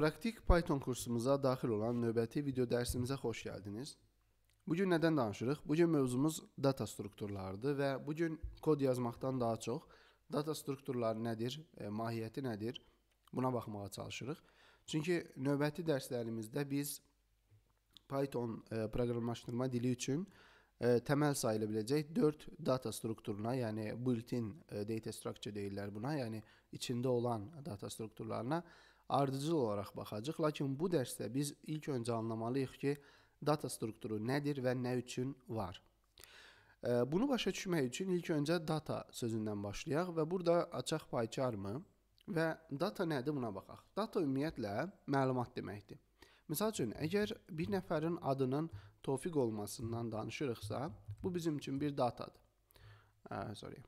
Praktik Python kursumuza daxil olan növbəti video dərsimizə xoş gəldiniz. Bu gün nədən danışırıq? Bu gün mövzumuz data strukturlarıdır və bu gün kod yazmaqdan daha çox data strukturları nədir, e, mahiyyəti nədir buna baxmağa çalışırıq. Çünki növbəti dərslərimizdə biz Python e, proqramlaşdırma dili üçün e, təməl sayıla biləcək 4 data strukturuna, yəni built-in e, data structure deyirlər buna, yəni içində olan data strukturlarına e, ardıcıl olaraq baxacağıq. Lakin bu dərsdə biz ilk öncə anlamalıyıq ki, data strukturu nədir və nə üçün var. E, bunu başa düşmək üçün ilk öncə data sözündən başlayaq və burada açaq payçarmı və data nədir buna baxaq. Data ümumiyyətlə məlumat deməkdir. Məsəl üçün, əgər bir nəfərin adının Tofiq olmasından danışırıqsa, bu bizim üçün bir datadır. Ə, e, sorry.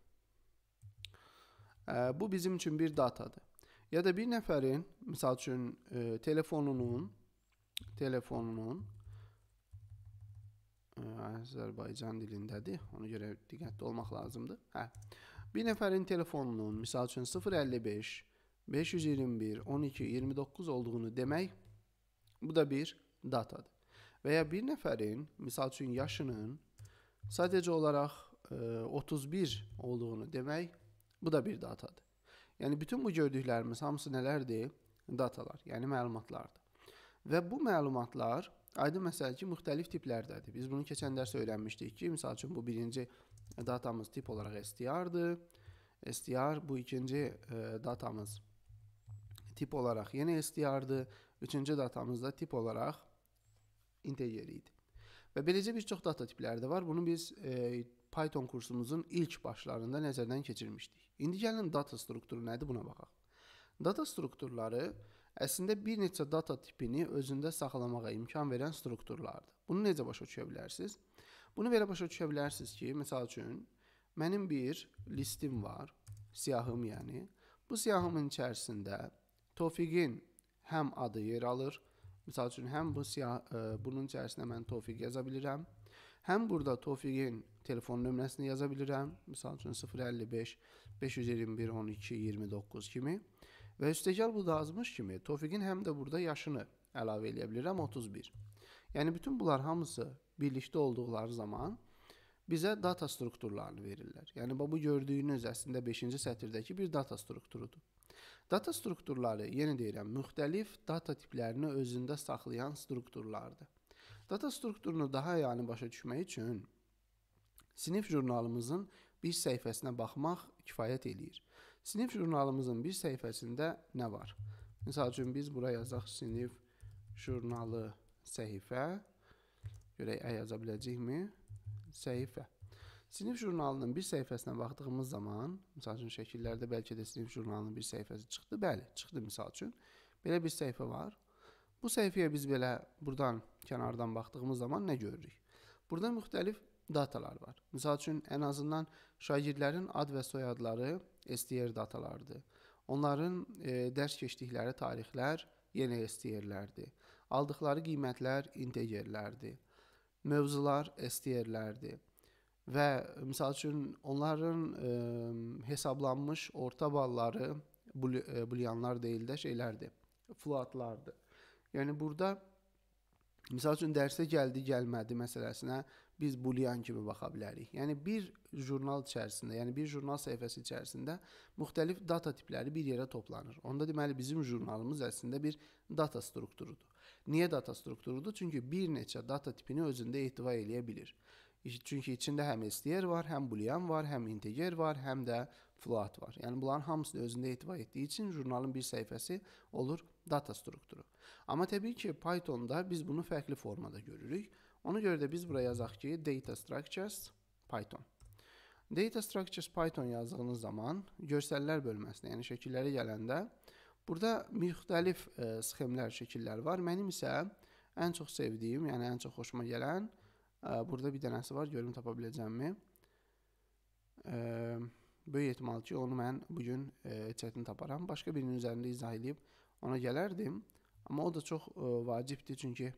Ə, e, bu bizim üçün bir datadır. Ya da bir nəfərin, məsəl üçün, e, telefonunun telefonunun e, Azərbaycan dilindədir. Ona görə diqqətli olmaq lazımdır. Hə. Bir nəfərin telefonunun, məsəl üçün 055 521 12 29 olduğunu demək bu da bir datadır. Və ya bir nəfərin, məsəl üçün, yaşının sadəcə olaraq e, 31 olduğunu demək bu da bir datadır. Yəni bütün bu gördüklərimiz hamısı nələrdir? Datalar, yəni məlumatlardır. Və bu məlumatlar aydın məsələ ki, müxtəlif tiplərdədir. Biz bunu keçən dərs öyrənmişdik ki, məsəl üçün bu birinci e, datamız tip olaraq STR-dır. STR bu ikinci e, datamız tip olaraq yenə STR-dır. Üçüncü datamız da tip olaraq integer idi. Və beləcə bir çox data tipləri də var. Bunu biz e, Python kursumuzun ilk başlarında nəzərdən keçirmişdik. İndi gəlin data strukturu nədir buna baxaq. Data strukturları əslində bir neçə data tipini özündə saxlamağa imkan verən strukturlardır. Bunu necə başa düşə bilərsiniz? Bunu belə başa düşə bilərsiniz ki, məsəl üçün mənim bir listim var, siyahım yəni. Bu siyahımın içərisində Tofiqin həm adı yer alır. Məsəl üçün həm bu siyah ə, e, bunun içərisində mən Tofiq yaza bilirəm. Həm burada Tofiqin telefon nömrəsini yaza bilirəm. Məsəl üçün 055 521 12 29 kimi və üstəgəl bu da azmış kimi Tofiqin həm də burada yaşını əlavə eləyə bilirəm 31. Yəni bütün bunlar hamısı birlikdə olduqları zaman bizə data strukturlarını verirlər. Yəni bu gördüyünüz əslində 5-ci sətirdəki bir data strukturudur. Data strukturları, yenə deyirəm, müxtəlif data tiplərini özündə saxlayan strukturlardır. Data strukturunu daha yəni başa düşmək üçün sinif jurnalımızın bir səhifəsinə baxmaq kifayət eləyir. Sinif jurnalımızın bir səhifəsində nə var? Məsəl üçün biz bura yazaq sinif jurnalı səhifə. Görək ə yaza biləcəyikmi? Səhifə. Sinif jurnalının bir səhifəsinə baxdığımız zaman, məsəl üçün şəkillərdə bəlkə də sinif jurnalının bir səhifəsi çıxdı. Bəli, çıxdı məsəl üçün. Belə bir səhifə var. Bu səhifəyə biz belə burdan kənardan baxdığımız zaman nə görürük? Burada müxtəlif datalar var. Məsəl üçün ən azından şagirdlərin ad və soyadları STR datalardır. Onların e, dərs keçdikləri tarixlər yenə STR-lərdir. Aldıqları qiymətlər integerlərdir. Mövzular STR-lərdir. Və məsəl üçün onların e, hesablanmış orta balları bul e, bulyanlar deyil də şeylərdir, floatlardır. Yəni burada Məsəl üçün dərsə gəldi, gəlmədi məsələsinə biz bulyan kimi baxa bilərik. Yəni bir jurnal içərisində, yəni bir jurnal səhifəsi içərisində müxtəlif data tipləri bir yerə toplanır. Onda deməli bizim jurnalımız əslində bir data strukturudur. Niyə data strukturudur? Çünki bir neçə data tipini özündə ehtiva eləyə bilir. Çünki içində həm STR var, həm boolean var, həm integer var, həm də float var. Yəni bunların hamısını özündə etibar etdiyi üçün jurnalın bir səhifəsi olur data strukturu. Amma təbii ki, Pythonda biz bunu fərqli formada görürük. Ona görə də biz bura yazaq ki, data structures Python. Data structures Python yazdığınız zaman görsəllər bölməsinə, yəni şəkillərə gələndə burada müxtəlif e, sxemlər, şəkillər var. Mənim isə ən çox sevdiyim, yəni ən çox xoşuma gələn e, burada bir dənəsi var. Görüm tapa biləcəmmi? Eee Böyük ehtimal ki, onu mən bu gün e, çətin taparam. Başqa birinin üzərində izah edib ona gələrdim. Amma o da çox e, vacibdir, çünki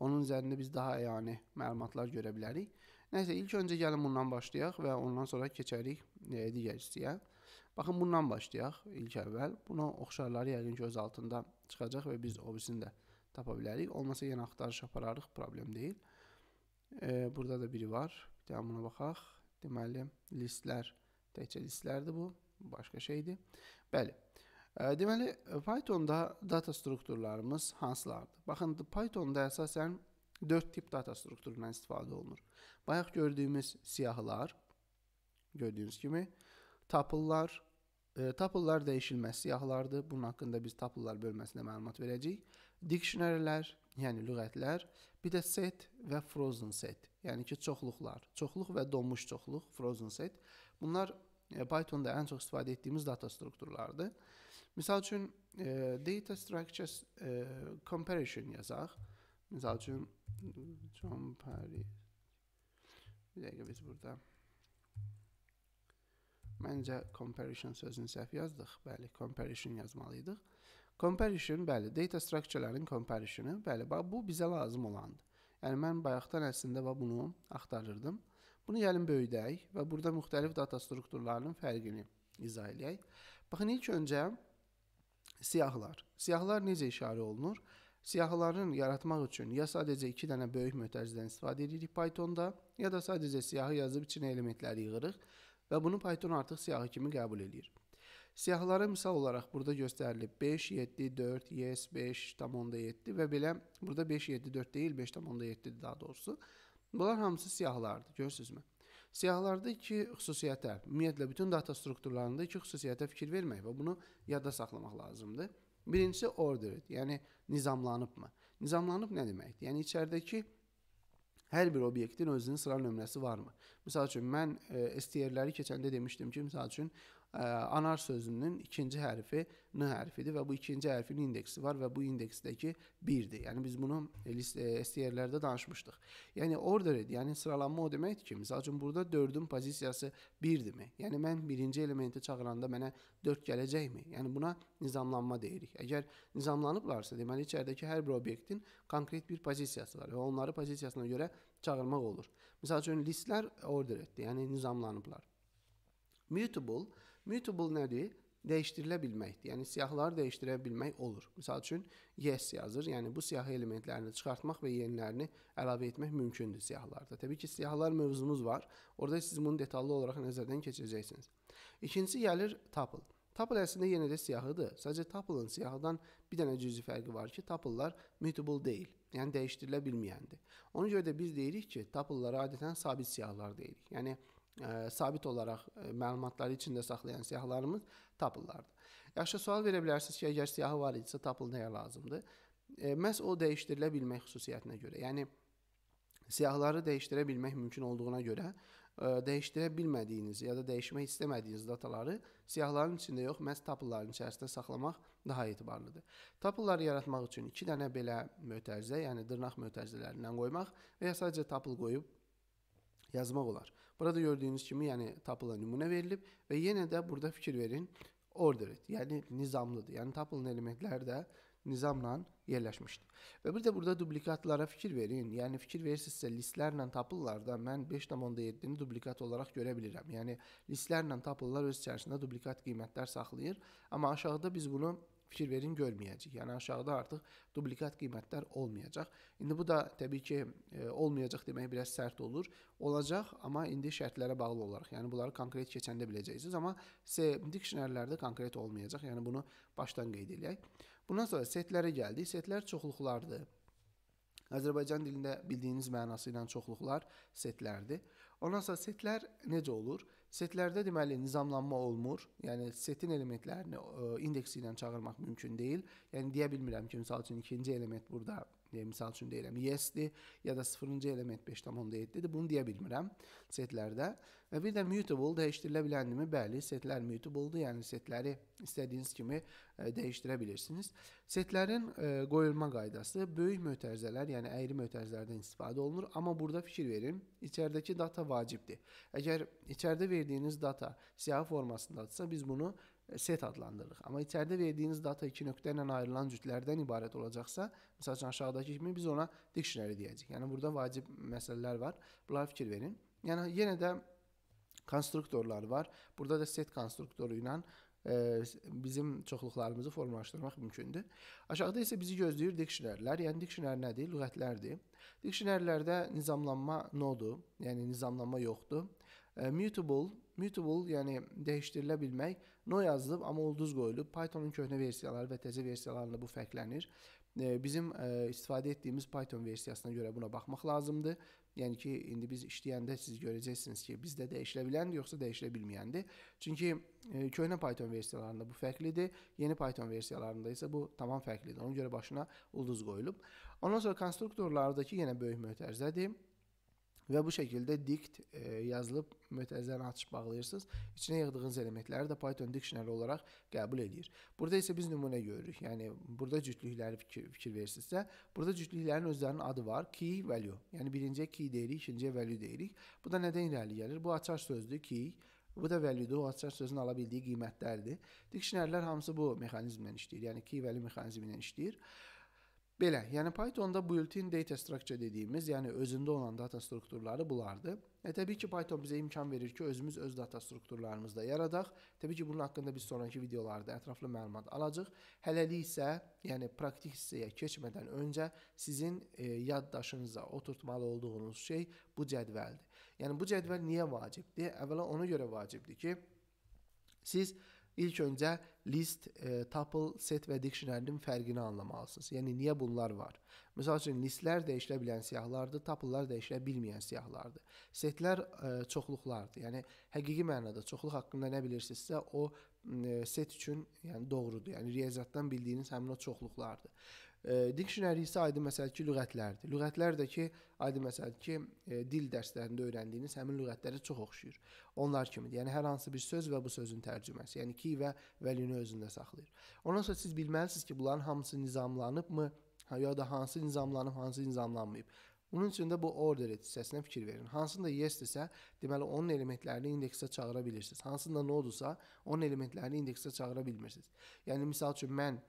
onun üzərində biz daha əyani məlumatlar görə bilərik. Nəsə, ilk öncə gəlin bundan başlayaq və ondan sonra keçərik e, digər hissəyə. Baxın, bundan başlayaq ilk əvvəl. Bunu oxşarları yəqin ki, öz altında çıxacaq və biz obisini də tapa bilərik. Olmasa yenə axtarış apararıq, problem deyil. E, burada da biri var. Bir də buna baxaq. Deməli, listlər Təkcə listlərdir bu, başqa şeydir. Bəli. Deməli, Pythonda data strukturlarımız hansılardır? Baxın, Pythonda əsasən 4 tip data strukturundan istifadə olunur. Bayaq gördüyümüz siyahılar, gördüyünüz kimi, tapıllar, e, tapıllar dəyişilməz siyahılardır. Bunun haqqında biz tapıllar bölməsində məlumat verəcəyik. Dictionary-lər, yəni lüğətlər, bir də set və frozen set, yəni ki, çoxluqlar, çoxluq və donmuş çoxluq, frozen set. Bunlar E, Python-da ən çox istifadə etdiyimiz data strukturlarıdır. Məsəl üçün e, data structures e, comparison yazaq. Məsəl üçün compare Bir dəqiqə biz burada Məncə comparison sözünü səhv yazdıq. Bəli, comparison yazmalıydıq. Comparison, bəli, data structurələrin comparisionu, bəli, bax bu bizə lazım olandır. Yəni mən bayaqdan əslində bax bunu axtarırdım. Bunu gəlin böyüdək və burada müxtəlif data strukturlarının fərqini izah eləyək. Baxın, ilk öncə siyahılar. Siyahılar necə işarə olunur? Siyahıların yaratmaq üçün ya sadəcə 2 dənə böyük mötərizdən istifadə edirik Pythonda, ya da sadəcə siyahı yazıb içinə elementləri yığırıq və bunu Python artıq siyahı kimi qəbul edir. Siyahılara misal olaraq burada göstərilib 5, 7, 4, yes, 5, tam onda 7 və belə burada 5, 7, 4 deyil, 5 tam onda 7 daha doğrusu. Bunlar hamısı siyahlardır, görürsünüzmü? Siyahlarda iki xüsusiyyətə, ümumiyyətlə bütün data strukturlarında iki xüsusiyyətə fikir vermək və bunu yadda saxlamaq lazımdır. Birincisi ordered, yəni nizamlanıbmı? Nizamlanıb nə deməkdir? Yəni içəridəki hər bir obyektin özünün sıra nömrəsi varmı? Məsəl üçün mən e, STR-ləri keçəndə demişdim ki, məsəl üçün anar sözünün ikinci hərfi n hərfidir və bu ikinci hərfin indeksi var və bu indeksdəki 1-dir. Yəni biz bunu e, STR-lərdə e, danışmışdıq. Yəni ordered, yəni sıralanma o deməkdir ki, məsəl üçün burada 4-ün pozisiyası 1-dirmi? Yəni mən birinci elementi çağıranda mənə 4 gələcəkmi? Yəni buna nizamlanma deyirik. Əgər nizamlanıblarsa, deməli içəridəki hər bir obyektin konkret bir pozisiyası var və onları pozisiyasına görə çağırmaq olur. Məsəl üçün listlər ordereddir, yəni nizamlanıblar. Mutable Mutable nədir? Dəyişdirilə bilməkdir. Yəni siyahıları dəyişdirə bilmək olur. Məsəl üçün yes yazır. Yəni bu siyahı elementlərini çıxartmaq və yenilərini əlavə etmək mümkündür siyahılarda. Təbii ki, siyahılar mövzumuz var. Orada siz bunu detallı olaraq nəzərdən keçirəcəksiniz. İkincisi gəlir tuple. Tuple əslində yenə də siyahıdır. Sadəcə tuple-ın siyahıdan bir dənə cüzi fərqi var ki, tuple-lar mutable deyil. Yəni dəyişdirilə bilməyəndir. Ona görə də biz deyirik ki, tuple-lara adətən sabit siyahılar deyirik. Yəni ə, sabit olaraq ə, məlumatları içində saxlayan siyahılarımız tapılardı. Yaxşı sual verə bilərsiniz ki, əgər siyahı var idisə tapıl nəyə lazımdır? Ə, məhz o dəyişdirilə bilmək xüsusiyyətinə görə. Yəni siyahıları dəyişdirə bilmək mümkün olduğuna görə ə, dəyişdirə bilmədiyiniz ya da dəyişmək istəmədiyiniz dataları siyahıların içində yox, məhz tabulların içərisində saxlamaq daha etibarlıdır. Tabulları yaratmaq üçün 2 dənə belə mötərizə, yəni dırnaq mötərizələrindən qoymaq və ya sadəcə tabul qoyub yazmaq olar. Burada gördüyünüz kimi yəni Tuple'a nümunə verilib və yenə də burada fikir verin ordered, yəni nizamlıdır. Yəni Tuple'ın elementləri də nizamla yerləşmişdir. Və bir də burada dublikatlara fikir verin. Yəni fikir verirsinizsə listlərlə tapıllarda mən 5.7-ni dublikat olaraq görə bilirəm. Yəni listlərlə tapıllar öz içərisində dublikat qiymətlər saxlayır. Amma aşağıda biz bunu fikir verin görməyəcək. Yəni aşağıda artıq dublikat qiymətlər olmayacaq. İndi bu da təbii ki e, olmayacaq demək biraz sərt olur. Olacaq, amma indi şərtlərə bağlı olaraq. Yəni bunları konkret keçəndə biləcəksiniz, amma dictionary-lərdə konkret olmayacaq. Yəni bunu başdan qeyd eləyək. Bundan sonra setlərə gəldik. Setlər çoxluqlardır. Azərbaycan dilində bildiyiniz mənası ilə çoxluqlar setlərdir. Ondan sonra setlər necə olur? Setlərdə deməli nizamlanma olmur. Yəni setin elementlərini indeksi ilə çağırmaq mümkün deyil. Yəni deyə bilmirəm ki, məsəl üçün ikinci element burada deyə misal üçün deyirəm yes-dir ya da 0-cı element 5.7-dir. Bunu deyə bilmirəm setlərdə. Və bir də mutable dəyişdirilə biləndimi? Bəli, setlər mutable-dur, yəni setləri istədiyiniz kimi e, dəyişdirə bilirsiniz. Setlərin qoyulma e, qaydası böyük mötərizələr, yəni əyri mötərizələrdən istifadə olunur, amma burada fikir verin, içəridəki data vacibdir. Əgər içəridə verdiyiniz data siyahı formasındadsa, biz bunu set adlandırırıq. Amma içəridə verdiyiniz data iki nöqtə ilə ayrılan cütlərdən ibarət olacaqsa, məsəl üçün aşağıdakı kimi biz ona dictionary deyəcəyik. Yəni burada vacib məsələlər var. Bunlara fikir verin. Yəni yenə də konstruktorlar var. Burada da set konstruktoru ilə bizim çoxluqlarımızı formalaşdırmaq mümkündür. Aşağıda isə bizi gözləyir diksinərlər. Yəni diksinər nədir? Lüğətlərdir. Diksinərlərdə nizamlanma nodur, yəni nizamlanma yoxdur. Mutable, mutable yəni dəyişdirilə bilmək. No yazılıb amma ulduz qoyulub. Pythonun köhnə versiyaları və təzə versiyalarında bu fərqlənir. Bizim istifadə etdiyimiz Python versiyasına görə buna baxmaq lazımdır. Yəni ki, indi biz işləyəndə siz görəcəksiniz ki, bizdə dəyişilə biləndir, yoxsa dəyişilə bilməyəndir. Çünki e, köhnə Python versiyalarında bu fərqlidir, yeni Python versiyalarında isə bu tamam fərqlidir. Ona görə başına ulduz qoyulub. Ondan sonra konstruktorlardakı yenə böyük mötərizədir və bu şəkildə dict e, yazılıb mötərizənin açış bağlayırsınız. İçinə yığdığınız elementləri də Python dictionary olaraq qəbul edir. Burada isə biz nümunə görürük. Yəni burada cütlükləri fikir, fikir versinizsə, burada cütlüklərin özlərinin adı var. Key, value. Yəni birinciyə key deyirik, ikinciyə value deyirik. Bu da nədən irəli gəlir? Bu açar sözdür key Bu da value-dur, o açar sözün ala bildiyi qiymətlərdir. Dikşinərlər hamısı bu mexanizmlə işləyir, yəni key value mexanizmi ilə işləyir. Belə, yəni Pythonda built-in data structure dediyimiz, yəni özündə olan data strukturları bunlardır. E, təbii ki, Python bizə imkan verir ki, özümüz öz data strukturlarımızı da yaradaq. Təbii ki, bunun haqqında biz sonrakı videolarda ətraflı məlumat alacağıq. Hələlik isə, yəni praktik hissəyə keçmədən öncə sizin e, yaddaşınıza oturtmalı olduğunuz şey bu cədvəldir. Yəni bu cədvəl niyə vacibdir? Əvvəla ona görə vacibdir ki, siz İlk öncə list, e, tuple, set və dictionary-nin fərqini anlamalısınız. Yəni niyə bunlar var? Məsəl üçün listlər dəyişilə bilən siyahılardır, tuplelar dəyişilə bilməyən siyahılardır. Setlər e, çoxluqlardır. Yəni həqiqi mənada çoxluq haqqında nə bilirsinizsə, o e, set üçün yəni doğrudur. Yəni riyaziyyatdan bildiyiniz həmin o çoxluqlardır. E, dikşinəri isə aydın məsələdir ki, lüğətlərdir. Lüğətlər də ki, aydın məsələdir ki, e, dil dərslərində öyrəndiyiniz həmin lüğətlərə çox oxşayır. Onlar kimidir. Yəni hər hansı bir söz və bu sözün tərcüməsi, yəni ki və vəlini özündə saxlayır. Ondan sonra siz bilməlisiniz ki, bunların hamısı nizamlanıbmı, hə, ya da hansı nizamlanıb, hansı nizamlanmayıb. Bunun üçün də bu order hissəsinə fikir verin. Hansında yes-dirsə, deməli onun elementlərini indeksə çağıra bilirsiniz. Hansında no-dursa, onun elementlərini indeksə çağıra bilmirsiniz. Yəni misal üçün mən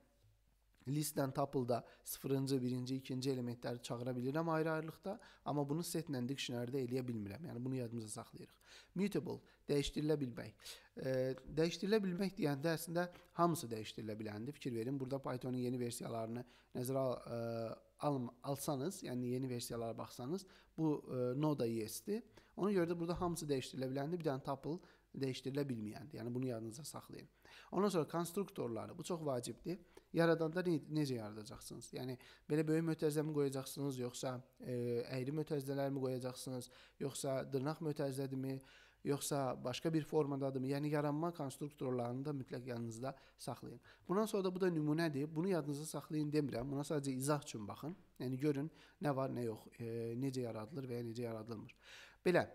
listdən tuple-da sıfırıncı, birinci, ikinci elementləri çağıra bilirəm ayrı-ayrılıqda, amma bunu setlə dictionary-də eləyə bilmirəm. Yəni bunu yadımızda saxlayırıq. Mutable dəyişdirilə bilmək. E, dəyişdirilə bilmək deyəndə əslində hamısı dəyişdirilə biləndir. Fikir verin, burada Python-un yeni versiyalarını nəzərə e, al alsanız, yəni yeni versiyalara baxsanız, bu e, Node.js-dir. Ona görə də burada hamısı dəyişdirilə biləndir. Bir dənə tuple dəyişdirilə bilməyəndir. Yəni bunu yadınızda saxlayın. Ondan sonra konstruktorları, bu çox vacibdir. Yaradanda ne necə yaradacaqsınız? Yəni belə böyük mötərizəmi qoyacaqsınız, yoxsa e, əyri mötərizələrmi qoyacaqsınız, yoxsa dırnaq mötərizədimi, yoxsa başqa bir formadadımı? Yəni yaranma konstruktorlarını da mütləq yanınızda saxlayın. Bundan sonra da bu da nümunədir. Bunu yadınızda saxlayın demirəm. Buna sadəcə izah üçün baxın. Yəni görün nə var, nə yox, e, necə yaradılır və ya necə yaradılmır. Belə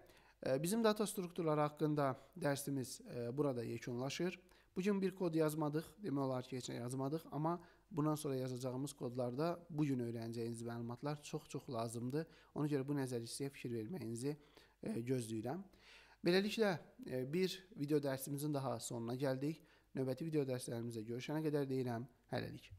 Bizim data strukturları haqqında dərsimiz e, burada yekunlaşır. Bu gün bir kod yazmadıq, demək olar ki, heç nə yazmadıq, amma bundan sonra yazacağımız kodlarda bu gün öyrənəcəyiniz məlumatlar çox-çox lazımdır. Ona görə bu nəzər hissəyə fikir verməyinizi e, gözləyirəm. Beləliklə e, bir video dərsimizin daha sonuna gəldik. Növbəti video dərslərimizdə görüşənə qədər deyirəm hələlik.